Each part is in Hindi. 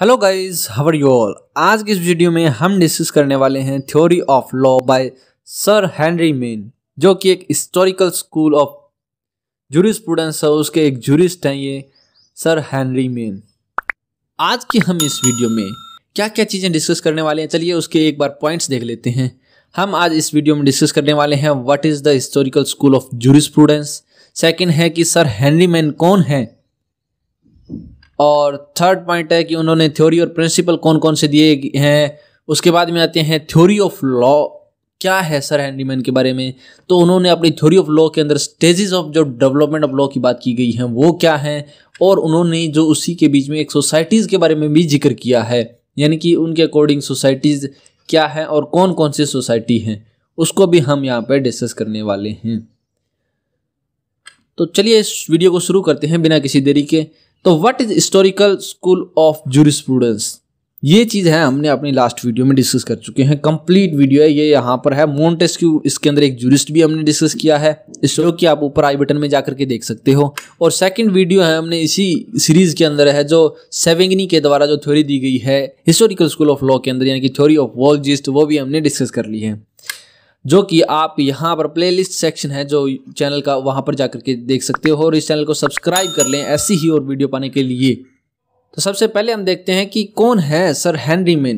Hello guys how are you all आज की इस वीडियो में हम डिस्कस करने वाले हैं theory of law by sir Henry Maine जो कि एक हिस्टोरिकल स्कूल ऑफ जूरिस्प्रूडेंस है उसके एक जूरिस्ट हैं ये सर हेनरी मेन आज की हम इस वीडियो में क्या क्या चीज़ें डिस्कस करने वाले हैं चलिए उसके एक बार पॉइंट्स देख लेते हैं हम आज इस वीडियो में डिस्कस करने वाले हैं what is the historical school of jurisprudence second है कि सर हेनरी मैन कौन है और थर्ड पॉइंट है कि उन्होंने थ्योरी और प्रिंसिपल कौन कौन से दिए हैं उसके बाद में आते हैं थ्योरी ऑफ लॉ क्या है सर हैंडीमैन के बारे में तो उन्होंने अपनी थ्योरी ऑफ लॉ के अंदर स्टेजेस ऑफ जो डेवलपमेंट ऑफ लॉ की बात की गई है वो क्या है और उन्होंने जो उसी के बीच में एक सोसाइटीज़ के बारे में भी जिक्र किया है यानी कि उनके अकॉर्डिंग सोसाइटीज़ क्या है और कौन कौन सी सोसाइटी हैं उसको भी हम यहाँ पर डिस्कस करने वाले हैं तो चलिए इस वीडियो को शुरू करते हैं बिना किसी देरी के तो what is historical school of jurisprudence ये चीज़ है हमने अपनी लास्ट वीडियो में डिस्कस कर चुके हैं कंप्लीट वीडियो है ये यहाँ पर है मोन्टेस्क्यू इसके अंदर एक जूरिस्ट भी हमने डिस्कस किया है इस शो की आप ऊपर आई बटन में जाकर के देख सकते हो और सेकंड वीडियो है हमने इसी सीरीज़ के अंदर है जो सेवेंगनी के द्वारा जो थ्योरी दी गई है हिस्टोरिकल स्कूल ऑफ लॉ के अंदर यानी कि थ्योरी ऑफ वॉल वो भी हमने डिस्कस कर ली है जो कि आप यहाँ पर प्लेलिस्ट सेक्शन है जो चैनल का वहाँ पर जाकर के देख सकते हो और इस चैनल को सब्सक्राइब कर लें ऐसी ही और वीडियो पाने के लिए तो सबसे पहले हम देखते हैं कि कौन है सर हैंनरी मेन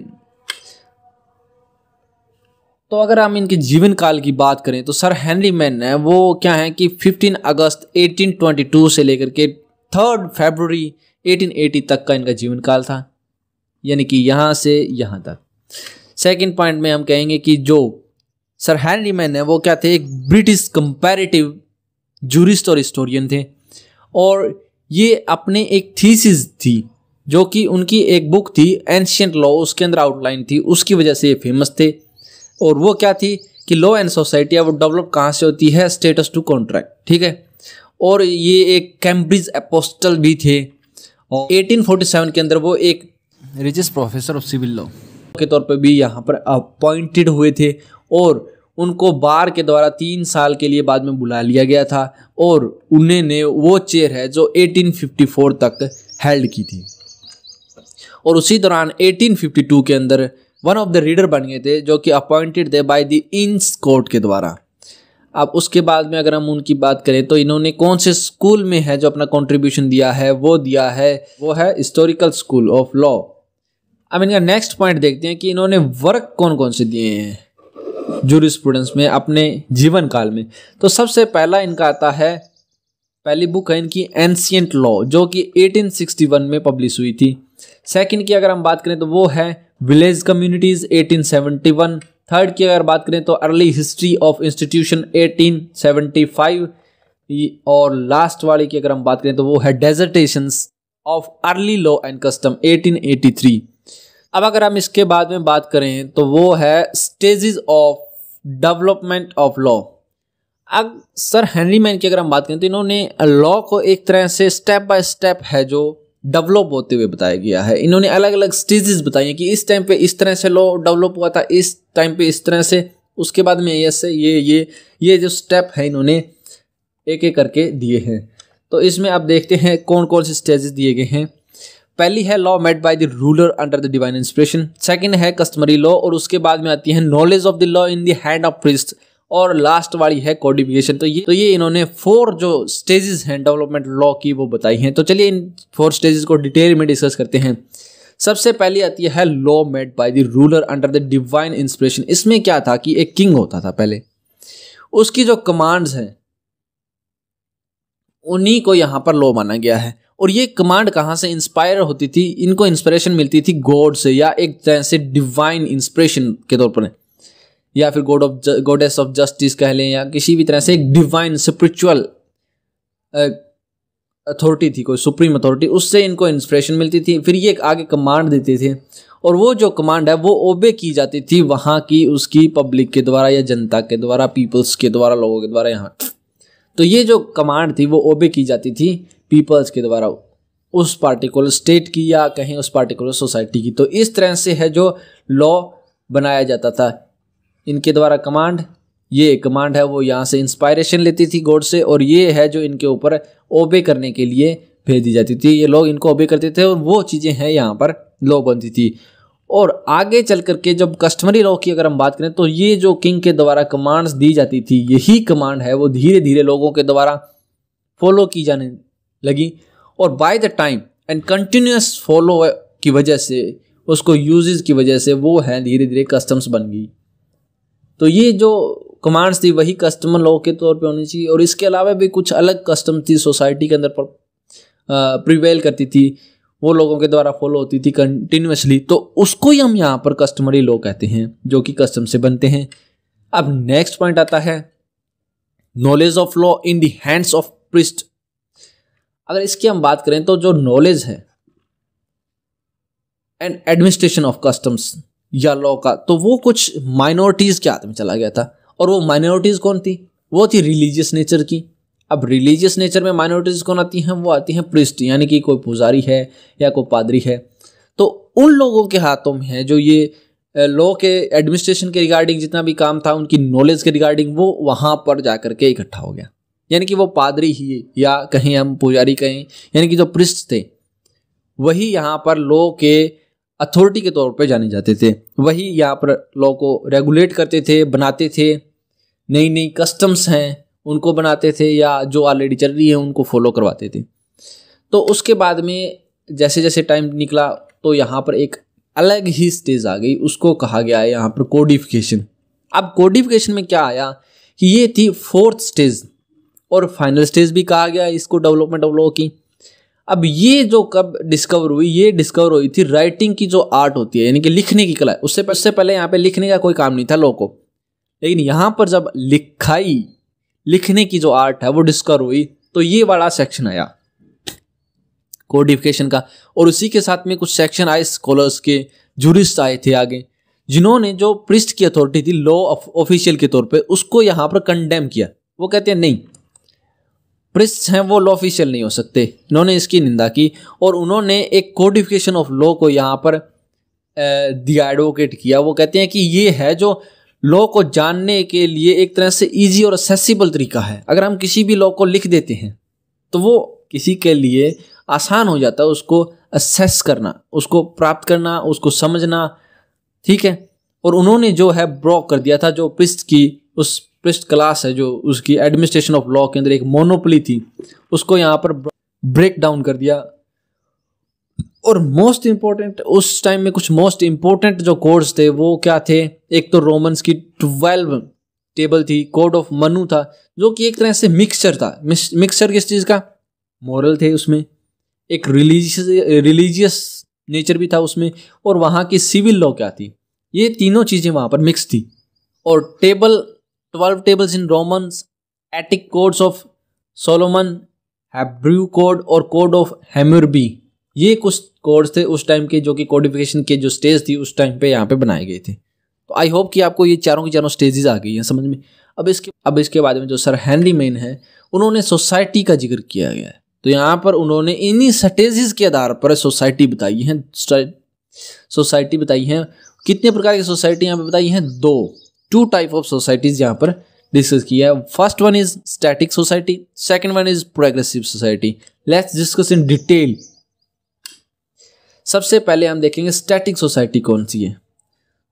तो अगर हम इनके जीवन काल की बात करें तो सर हैंनरी मैन है वो क्या है कि 15 अगस्त 1822 से लेकर के थर्ड फरवरी 1880 तक का इनका जीवन काल था यानी कि यहाँ से यहाँ तक सेकंड पॉइंट में हम कहेंगे कि जो सर हैनरी मैन है वो क्या थे एक ब्रिटिश कंपैरेटिव जूरिस्ट और हिस्टोरियन थे और ये अपने एक थीसिस थी जो कि उनकी एक बुक थी एंशियंट लॉ उसके अंदर आउटलाइन थी उसकी वजह से ये फेमस थे और वो क्या थी कि लॉ एंड सोसाइटी वो डेवलप कहाँ से होती है स्टेटस टू कॉन्ट्रैक्ट ठीक है और ये एक कैम्ब्रिज अपोस्टल भी थे और 1847 के अंदर वो एक regius professor of civil law के तौर पर भी यहाँ पर अपॉइंटेड हुए थे और उनको बार के द्वारा तीन साल के लिए बाद में बुला लिया गया था और उन्हें ने वो चेयर है जो 1854 तक हेल्ड की थी और उसी दौरान 1852 के अंदर वन ऑफ द रीडर बन गए थे जो कि अपॉइंटेड थे बाय द इंस कोर्ट के द्वारा अब उसके बाद में अगर हम उनकी बात करें तो इन्होंने कौन से स्कूल में है जो अपना कंट्रीब्यूशन दिया है वो दिया है वो है हिस्टोरिकल स्कूल ऑफ लॉ अब इनका नेक्स्ट पॉइंट देखते हैं कि इन्होंने वर्क कौन कौन से दिए हैं स्टूडेंट्स में अपने जीवन काल में तो सबसे पहला इनका आता है पहली बुक है इनकी एंशियंट लॉ जो कि 1861 में पब्लिश हुई थी सेकंड की अगर हम बात करें तो वो है विलेज कम्युनिटीज़ 1871 थर्ड की अगर बात करें तो अर्ली हिस्ट्री ऑफ इंस्टीट्यूशन 1875 और लास्ट वाले की अगर हम बात करें तो वो है dissertations of early law and custom 1883 अब अगर हम इसके बाद में बात करें तो वो है stages of development of law अब सर हेनरी मैन की अगर हम बात करें तो इन्होंने लॉ को एक तरह से स्टेप बाय स्टेप है जो डेवलप होते हुए बताया गया है इन्होंने अलग अलग स्टेजेस बताई हैं कि इस टाइम पे इस तरह से लॉ डेवलप हुआ था इस टाइम पे इस तरह से उसके बाद में ये से ये ये ये जो स्टेप है इन्होंने एक एक करके दिए हैं तो इसमें आप देखते हैं कौन कौन से स्टेजेस दिए गए हैं पहली है law made by the ruler under the divine inspiration second है कस्टमरी लॉ और उसके बाद में आती है knowledge of the law in the hand of priest और लास्ट वाली है कोडिफिकेशन तो ये तो ये इन्होंने फोर जो स्टेजेस हैं डेवलपमेंट लॉ की वो बताई हैं तो चलिए इन फोर स्टेजेस को डिटेल में डिस्कस करते हैं सबसे पहली आती है law made by the ruler under the divine inspiration इसमें क्या था कि एक किंग होता था पहले उसकी जो कमांड्स हैं उन्हीं को यहां पर लॉ माना गया है और ये कमांड कहाँ से इंस्पायर होती थी इनको इंस्पिरेशन मिलती थी गॉड से या एक तरह से डिवाइन इंस्पिरेशन के तौर पर या फिर god of goddess of justice कह लें या किसी भी तरह से एक डिवाइन स्पिरिचुअल अथॉरिटी थी कोई सुप्रीम अथॉरिटी उससे इनको इंस्पिरेशन मिलती थी फिर ये आगे कमांड देते थे और वो जो कमांड है वो ओबे की जाती थी वहाँ की उसकी पब्लिक के द्वारा या जनता के द्वारा पीपल्स के द्वारा लोगों के द्वारा यहाँ तो ये जो कमांड थी वो ओबे की जाती थी पीपल्स के द्वारा उस पार्टिकुलर स्टेट की या कहीं उस पार्टिकुलर सोसाइटी की तो इस तरह से है जो लॉ बनाया जाता था इनके द्वारा कमांड ये कमांड है वो यहाँ से इंस्पायरेशन लेती थी गॉड से और ये है जो इनके ऊपर ओबे करने के लिए भेज दी जाती थी ये लोग इनको ओबे करते थे और वो चीज़ें हैं यहाँ पर लॉ बनती थी और आगे चल करके जब कस्टमरी लॉ की अगर हम बात करें तो ये जो किंग के द्वारा कमांड्स दी जाती थी यही कमांड है वो धीरे धीरे लोगों के द्वारा फॉलो की जाने लगी और by the time and continuous follow की वजह से उसको यूजेज की वजह से वो है धीरे धीरे कस्टम्स बन गई तो ये जो कमांड्स थी वही कस्टमर लॉ के तौर पे होनी चाहिए और इसके अलावा भी कुछ अलग कस्टम थी सोसाइटी के अंदर पर प्रिवेल करती थी वो लोगों के द्वारा फॉलो होती थी कंटिन्यूसली तो उसको ही हम यहाँ पर कस्टमरी लॉ कहते हैं जो कि कस्टम से बनते हैं अब नेक्स्ट पॉइंट आता है knowledge of law in the hands of priest अगर इसकी हम बात करें तो जो नॉलेज है एंड एडमिनिस्ट्रेशन ऑफ कस्टम्स या लॉ का तो वो कुछ माइनॉरिटीज़ के हाथ में चला गया था और वो माइनॉरिटीज़ कौन थी वो थी रिलीजियस नेचर की अब रिलीजियस नेचर में माइनॉरिटीज़ कौन आती हैं वो आती हैं प्रिस्ट यानी कि कोई पुजारी है या कोई पादरी है तो उन लोगों के हाथों में है जो ये लॉ के एडमिनिस्ट्रेशन के रिगार्डिंग जितना भी काम था उनकी नॉलेज के रिगार्डिंग वो वहाँ पर जा कर के इकट्ठा हो गया यानी कि वो पादरी ही या कहीं हम पुजारी कहें यानी कि जो पृष्ठ थे वही यहाँ पर लोग के अथॉरिटी के तौर पे जाने जाते थे वही यहाँ पर लॉ को रेगुलेट करते थे बनाते थे नई नई कस्टम्स हैं उनको बनाते थे या जो ऑलरेडी चल रही है उनको फॉलो करवाते थे तो उसके बाद में जैसे जैसे टाइम निकला तो यहाँ पर एक अलग ही स्टेज आ गई उसको कहा गया है यहाँ पर कोडिफिकेशन अब कोडिफिकेशन में क्या आया कि ये थी फोर्थ स्टेज और फाइनल स्टेज भी कहा गया इसको डेवलपमेंट ऑफ लॉ की अब ये जो कब डिस्कवर हुई ये डिस्कवर हुई थी राइटिंग की जो आर्ट होती है यानी कि लिखने की कला उससे उससे पहले यहाँ पे लिखने का कोई काम नहीं था लोगों को लेकिन यहाँ पर जब लिखाई लिखने की जो आर्ट है वो डिस्कवर हुई तो ये बड़ा सेक्शन आया कोडिफिकेशन का और उसी के साथ में कुछ सेक्शन आए स्कॉलर्स के जूरिस्ट आए थे आगे जिन्होंने जो प्रिस्ट की अथॉरिटी थी लॉ ऑफिशियल के तौर पर उसको यहाँ पर कंडेम किया वो कहते हैं नहीं प्रिस्ट हैं वो लॉ ऑफिशियल नहीं हो सकते इन्होंने इसकी निंदा की और उन्होंने एक कोडिफिकेशन ऑफ लॉ को यहाँ पर दिया एडवोकेट किया वो कहते हैं कि ये है जो लॉ को जानने के लिए एक तरह से इजी और असेसिबल तरीका है अगर हम किसी भी लॉ को लिख देते हैं तो वो किसी के लिए आसान हो जाता है उसको असेस करना उसको प्राप्त करना उसको समझना ठीक है और उन्होंने जो है ब्रॉक कर दिया था जो प्रिस्ट की उस प्रिस्ट क्लास है जो उसकी एडमिनिस्ट्रेशन ऑफ लॉ के अंदर एक मोनोपली थी उसको यहाँ पर ब्रेक डाउन कर दिया और मोस्ट इम्पोर्टेंट उस टाइम में कुछ मोस्ट इम्पोर्टेंट जो कोड्स थे वो क्या थे एक तो रोमन्स की ट्वेल्व टेबल थी कोड ऑफ मनु था जो कि एक तरह से मिक्सचर था मिक्सचर किस चीज़ का मॉरल थे उसमें एक रिलीजियस रिलीजियस नेचर भी था उसमें और वहाँ की सिविल लॉ क्या थी ये तीनों चीज़ें वहाँ पर मिक्स थी और table 12 tables in Romans, Attic codes of Solomon, Hebrew code और code of Hammurabi. ये कुछ कोड्स थे उस टाइम के जो कि कोडिफिकेशन के जो स्टेज थी उस टाइम पे यहाँ पे बनाए गए थे तो आई होप कि आपको ये चारों की चारों स्टेजेस आ गई हैं समझ में अब इसके अब इसके बाद में जो सर हैनरी मेन है उन्होंने सोसाइटी का जिक्र किया गया है तो यहाँ पर उन्होंने इन्हीं स्टेजेस के आधार पर सोसाइटी बताई है सोसाइटी बताई है कितने प्रकार की सोसाइटी यहाँ पे बताई हैं दो टू टाइप ऑफ सोसाइटीज यहाँ पर डिस्कस किया है first one is static society second one is progressive society let's discuss in detail सबसे पहले हम देखेंगे स्टैटिक सोसाइटी कौन सी है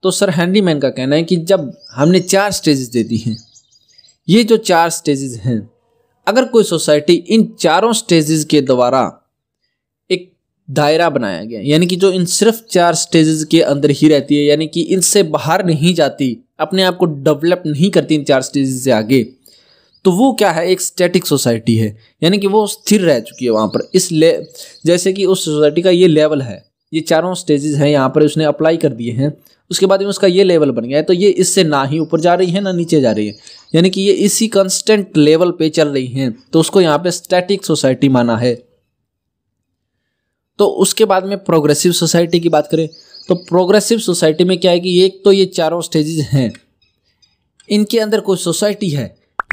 तो सर हैंडी मैन का कहना है कि जब हमने चार स्टेजेस दे दी हैं ये जो चार स्टेजेस हैं अगर कोई सोसाइटी इन चारों स्टेजेस के द्वारा एक दायरा बनाया गया यानी कि जो इन सिर्फ चार स्टेजेस के अंदर ही रहती है यानी कि इनसे बाहर नहीं जाती अपने आप को डेवलप नहीं करती इन चार स्टेज से आगे तो वो क्या है एक स्टैटिक सोसाइटी है यानी कि वो स्थिर रह चुकी है वहाँ पर इस ले जैसे कि उस सोसाइटी का ये लेवल है ये चारों स्टेजेस हैं यहाँ पर उसने अप्लाई कर दिए हैं उसके बाद में उसका ये लेवल बन गया है तो ये इससे ना ही ऊपर जा रही है ना नीचे जा रही है यानी कि ये इसी कंस्टेंट लेवल पे चल रही हैं तो उसको यहाँ पे स्टैटिक सोसाइटी माना है तो उसके बाद में प्रोग्रेसिव सोसाइटी की बात करें तो प्रोग्रेसिव सोसाइटी में क्या है कि एक तो ये चारों स्टेजेस हैं इनके अंदर कोई सोसाइटी है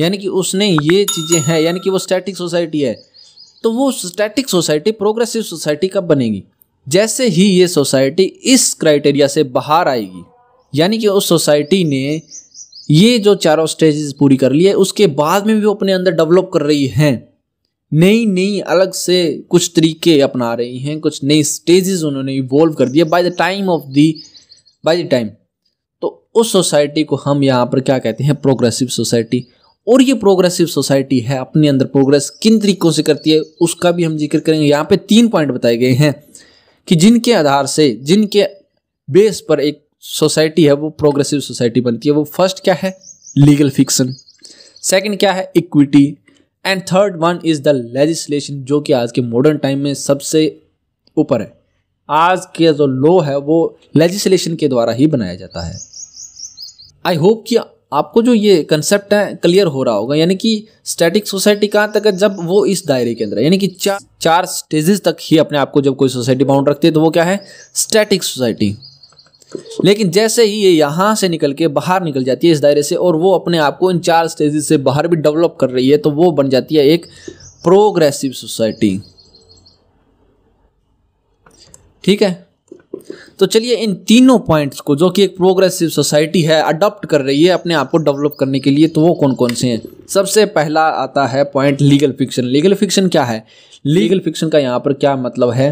यानी कि उसने ये चीज़ें हैं यानी कि वो स्टैटिक सोसाइटी है तो वो स्टैटिक सोसाइटी प्रोग्रेसिव सोसाइटी कब बनेगी जैसे ही ये सोसाइटी इस क्राइटेरिया से बाहर आएगी यानी कि उस सोसाइटी ने ये जो चारों स्टेजेस पूरी कर लिए उसके बाद में भी वो अपने अंदर डेवलप कर रही हैं नई नई अलग से कुछ तरीके अपना रही हैं कुछ नई स्टेजेस उन्होंने इवॉल्व कर दिया by the time of the by the time तो उस सोसाइटी को हम यहाँ पर क्या कहते हैं प्रोग्रेसिव सोसाइटी और ये प्रोग्रेसिव सोसाइटी है अपने अंदर प्रोग्रेस किन तरीकों से करती है उसका भी हम जिक्र करेंगे यहाँ पे तीन पॉइंट बताए गए हैं कि जिनके आधार से जिनके बेस पर एक सोसाइटी है वो प्रोग्रेसिव सोसाइटी बनती है वो फर्स्ट क्या है लीगल फिक्सन सेकंड क्या है equity and third one is the legislation जो कि आज के मॉडर्न टाइम में सबसे ऊपर है आज के जो लॉ है वो लेजिस्लेशन के द्वारा ही बनाया जाता है आई होप कि आपको जो ये कंसेप्ट है क्लियर हो रहा होगा यानी कि स्टैटिक सोसाइटी कहाँ तक है जब वो इस दायरे के अंदर यानी कि चार चार स्टेजेस तक ही अपने आप को जब कोई सोसाइटी बाउंड रखती है तो वो क्या है स्टैटिक सोसाइटी लेकिन जैसे ही ये यहाँ से निकल के बाहर निकल जाती है इस दायरे से और वो अपने आप को इन चार स्टेजेस से बाहर भी डेवलप कर रही है तो वो बन जाती है एक प्रोग्रेसिव सोसाइटी ठीक है तो चलिए इन तीनों पॉइंट्स को जो कि एक प्रोग्रेसिव सोसाइटी है अडॉप्ट कर रही है अपने आप को डेवलप करने के लिए तो वो कौन कौन से हैं सबसे पहला आता है point legal fiction legal fiction क्या है लीगल फिक्शन का यहाँ पर क्या मतलब है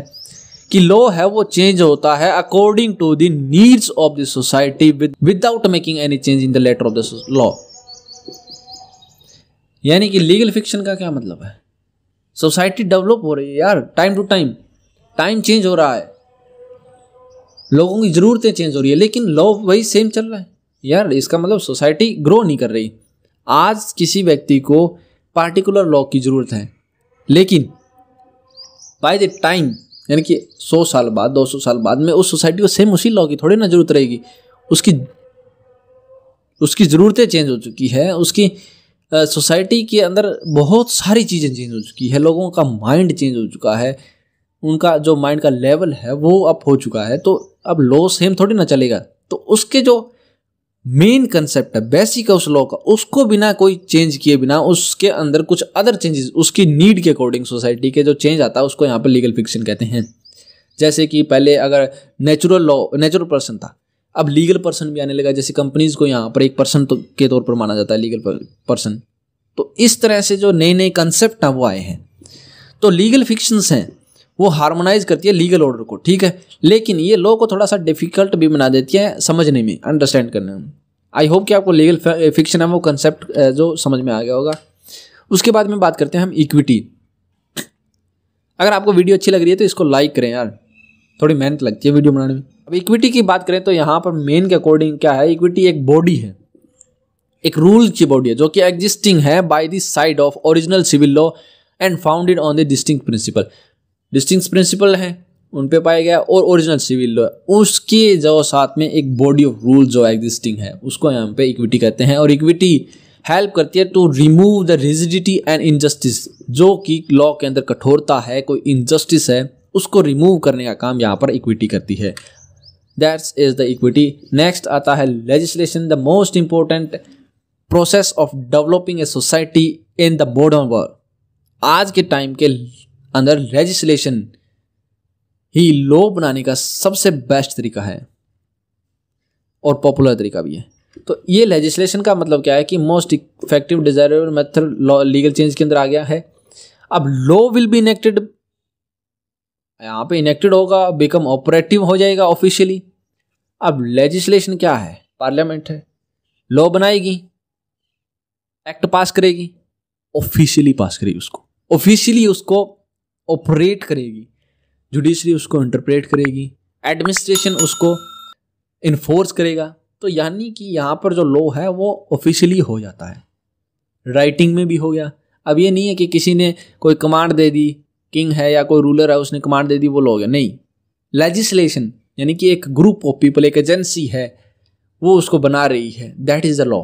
कि लॉ है वो चेंज होता है according to the needs of the society without making any change in the letter of the law यानी कि लीगल फिक्शन का क्या मतलब है सोसाइटी डेवलप हो रही है यार time to time time change हो रहा है लोगों की ज़रूरतें चेंज हो रही है लेकिन लॉ वही सेम चल रहा है यार इसका मतलब सोसाइटी ग्रो नहीं कर रही आज किसी व्यक्ति को पार्टिकुलर लॉ की ज़रूरत है लेकिन बाय द टाइम यानी कि सौ साल बाद दो सौ साल बाद में उस सोसाइटी को सेम उसी लॉ की थोड़ी ना जरूरत रहेगी उसकी उसकी ज़रूरतें चेंज हो चुकी है उसकी सोसाइटी के अंदर बहुत सारी चीज़ें चेंज हो चुकी है लोगों का माइंड चेंज हो चुका है उनका जो माइंड का लेवल है वो अप हो चुका है तो अब लो सेम थोड़ी ना चलेगा तो उसके जो मेन कंसेप्ट है बेसिक है उस लॉ का उसको बिना कोई चेंज किए बिना उसके अंदर कुछ अदर चेंजेस उसकी नीड के अकॉर्डिंग सोसाइटी के जो चेंज आता है उसको यहाँ पर लीगल फिक्शन कहते हैं जैसे कि पहले अगर नेचुरल लॉ नेचुरल पर्सन था अब लीगल पर्सन भी आने लगा जैसे कंपनीज को यहाँ पर एक पर्सन तो, के तौर पर माना जाता है लीगल पर्सन तो इस तरह से जो नए नए कंसेप्ट हैं वो आए हैं तो लीगल फिक्शंस हैं वो हार्मोनाइज करती है लीगल ऑर्डर को ठीक है लेकिन ये लॉ को थोड़ा सा डिफिकल्ट भी बना देती है समझने में अंडरस्टैंड करने में आई होप कि आपको लीगल फिक्शन है वो कंसेप्ट जो समझ में आ गया होगा उसके बाद में बात करते हैं हम इक्विटी अगर आपको वीडियो अच्छी लग रही है तो इसको लाइक करें यार थोड़ी मेहनत लगती है वीडियो बनाने में अब इक्विटी की बात करें तो यहाँ पर मेन के अकॉर्डिंग क्या है इक्विटी एक बॉडी है एक रूल की बॉडी है जो कि एग्जिस्टिंग है by the side of original civil law and founded on the distinct principle distinct principle हैं उन पे पाया गया और ओरिजिनल सिविल लॉ उसके जो साथ में एक बॉडी ऑफ रूल जो एग्जिस्टिंग है उसको यहाँ पे इक्विटी कहते हैं और इक्विटी हेल्प करती है to remove the rigidity and injustice जो कि लॉ के अंदर कठोरता है कोई इनजस्टिस है उसको रिमूव करने का काम यहाँ पर इक्विटी करती है that's is the equity next आता है legislation the most important process of developing a society in the modern world आज के टाइम के अंदर लेजिस्लेशन ही लॉ बनाने का सबसे बेस्ट तरीका है और पॉपुलर तरीका भी है तो ये लेजिस्लेशन का मतलब क्या है कि most effective desirable method law legal change के अंदर आ गया है अब लॉ विल बी इनेक्टेड यहाँ पे इनेक्टेड होगा बिकम ऑपरेटिव हो जाएगा ऑफिशियली अब लेजिस्लेशन क्या है पार्लियामेंट है लॉ बनाएगी एक्ट पास करेगी ऑफिशियली पास करेगी उसको ऑफिशियली उसको ऑपरेट करेगी जुडिशरी उसको इंटरप्रेट करेगी एडमिनिस्ट्रेशन उसको इन्फोर्स करेगा तो यानी कि यहाँ पर जो लॉ है वो ऑफिशियली हो जाता है राइटिंग में भी हो गया अब ये नहीं है कि किसी ने कोई कमांड दे दी किंग है या कोई रूलर है उसने कमांड दे दी वो लॉ हो गया नहीं लेजिस्लेशन यानी कि एक ग्रुप ऑफ पीपल एक एजेंसी है वो उसको बना रही है that is the law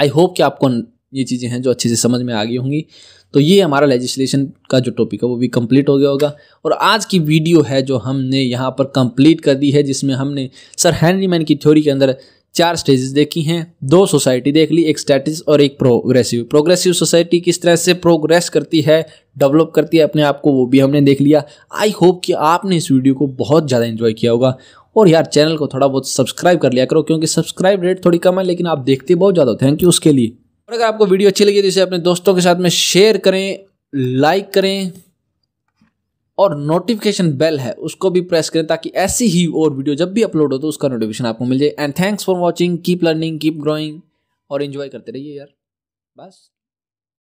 I hope कि आपको ये चीज़ें हैं जो अच्छे से समझ में आ गई होंगी तो ये हमारा लेजिस्लेशन का जो टॉपिक है वो भी कंप्लीट हो गया होगा और आज की वीडियो है जो हमने यहाँ पर कंप्लीट कर दी है जिसमें हमने सर हैनरी मैन की थ्योरी के अंदर चार स्टेजेस देखी हैं दो सोसाइटी देख ली एक स्टैटिस और एक प्रोग्रेसिव प्रोग्रेसिव सोसाइटी किस तरह से प्रोग्रेस करती है डेवलप करती है अपने आप को वो भी हमने देख लिया आई होप कि आपने इस वीडियो को बहुत ज़्यादा इन्जॉय किया होगा और यार चैनल को थोड़ा बहुत सब्सक्राइब कर लिया करो क्योंकि सब्सक्राइब रेट थोड़ी कम है लेकिन आप देखते बहुत ज़्यादा थैंक यू उसके लिए और अगर आपको वीडियो अच्छी लगी तो इसे अपने दोस्तों के साथ में शेयर करें लाइक करें और नोटिफिकेशन बेल है उसको भी प्रेस करें ताकि ऐसी ही और वीडियो जब भी अपलोड हो तो उसका नोटिफिकेशन आपको मिल जाए and thanks for watching keep learning keep growing और इन्जॉय करते रहिए यार बस